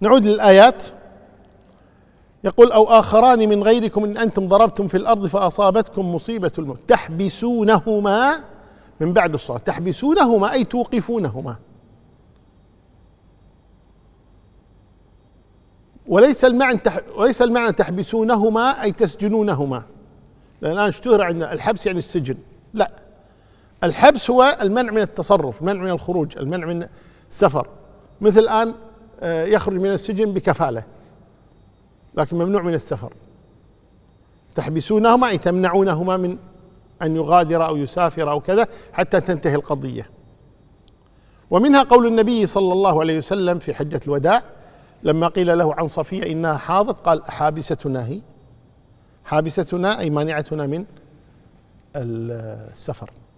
نعود للآيات يقول أو آخران من غيركم إن أنتم ضربتم في الأرض فأصابتكم مصيبة الموت تحبسونهما من بعد الصلاة تحبسونهما أي توقفونهما وليس المعنى تح... وليس المعنى تحبسونهما أي تسجنونهما لأن الآن اشتهر عندنا الحبس يعني السجن لا الحبس هو المنع من التصرف المنع من الخروج المنع من السفر مثل الآن آه، يخرج من السجن بكفالة لكن ممنوع من السفر تحبسونهما أي يعني تمنعونهما من أن يغادر أو يسافر أو كذا حتى تنتهي القضية ومنها قول النبي صلى الله عليه وسلم في حجة الوداع لما قيل له عن صفية إنها حاضت قال حابستنا هي حابستنا أي مانعتنا من السفر